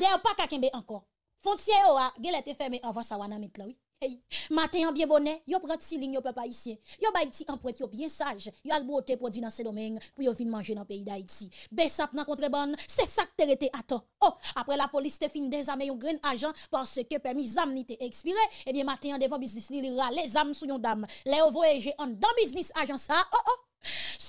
Dè pas pa encore encore. Fontier yo a, gele te ferme avant sa wana mit la oui. Hey, matin en bien bonnet, yo prend ti ligne yo peuple haïtien. Yo bay ti emprunt yo bien sage. Yo al thé produit dans ce domaine pour yo vinn manger dans pays d'Haïti. Besap nan contrebande, c'est ça que te rete attend. Oh, après la police te fin désarmer yon grand agent parce que permis zam ni expiré, eh bien matin en devant business li, les rale zam sou yon dame. Le voyage en dans business agent ça. Oh oh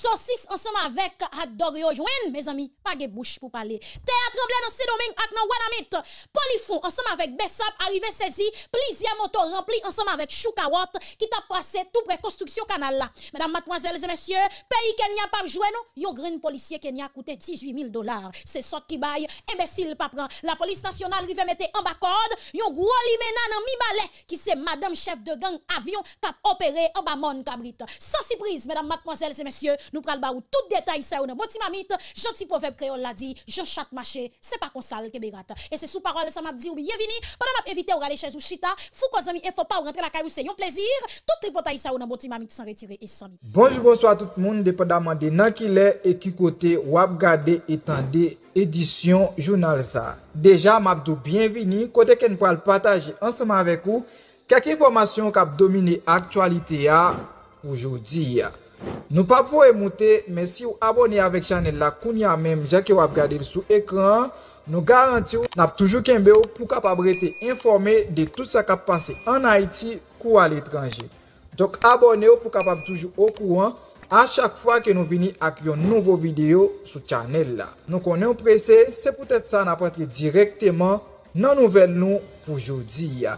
saucisse ensemble avec Adorio dog mes amis pas de bouche pour parler théâtre tremblé dans ce domaine avec Wanamit Polifon ensemble avec Bessap arrivé saisi plusieurs motos remplies ensemble avec choukawot qui t'a passé tout près construction canal là mesdames mademoiselles et messieurs pays Kenya pas joué non yo green policier Kenya coûté 18 000 dollars c'est ça qui baille imbécile pas prend la police nationale rive mettre en bas code yon gros limena dans mi balai qui c'est madame chef de gang avion qui a opéré en bas mon cabrit sans surprise mesdames mademoiselles et messieurs Nou pral ba ou tout detay sa ou nan boti mamit, janti poveb kreol la di, janshat mache, se pa konsal kebe gata. E se sou parol sa map di ou biye vini, padan ap evite ou gale chèz ou chita, fou ko zami e fò pa ou rentre la kay ou se yon plezir, tout tripotay sa ou nan boti mamit san retire esan. Bonjou goswa tout moun depa damande nan ki lè e ki kote wap gade etande edisyon jounal sa. Deja map do bienvini, kote ken pral pataje ansama avek ou, kak informasyon kap domine aktualite ya ah, oujou di ya. Ah. Nou pa pou emote, men si ou abone avèk chanel la koun ya mem, jè ki wap gade sou ekran, nou garanti ou nap toujou kenbe ou pou kap ap rete informe de tout sa kap pase an Haiti kou al etranje. Dok abone ou pou kap ap toujou okou an, a chak fwa ke nou vini ak yon nouvo video sou chanel la. Nou konen ou prese, se pou tèt sa nap rentre direkteman nan nouvel nou pou joudi ya.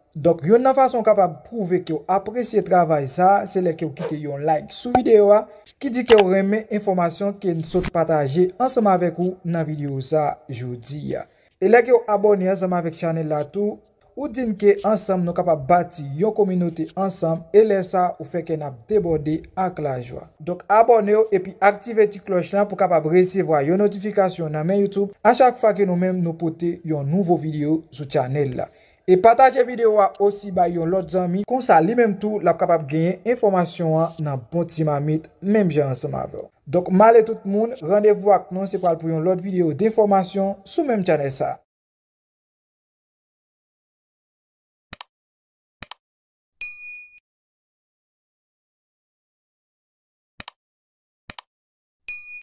Dok yon nan fason kapab pouve ki yo apresye travay sa, se lè ki yo kite yon like sou videyo a, ki di ki yo reme informasyon ki yon sot pataje ansama vek ou nan video sa jodi ya. E lè ki yo abone ansama vek chanel la tou, ou din ke ansam nou kapab bati yon kominote ansam e lè sa ou feke nap debode ak la jwa. Dok abone yo e pi aktive ti kloch lan pou kapab resevo a yon notifikasyon nan men YouTube a chak fa ki nou men nou pote yon nouvo video sou chanel la. E pataje videwa osi ba yon lot zanmi konsa li menm tou la kapap genye informasyon an nan bonti ma mit menm jen an seman ve. Dok male tout moun, randevou ak non sepal pou yon lot videyo de informasyon sou menm chane sa.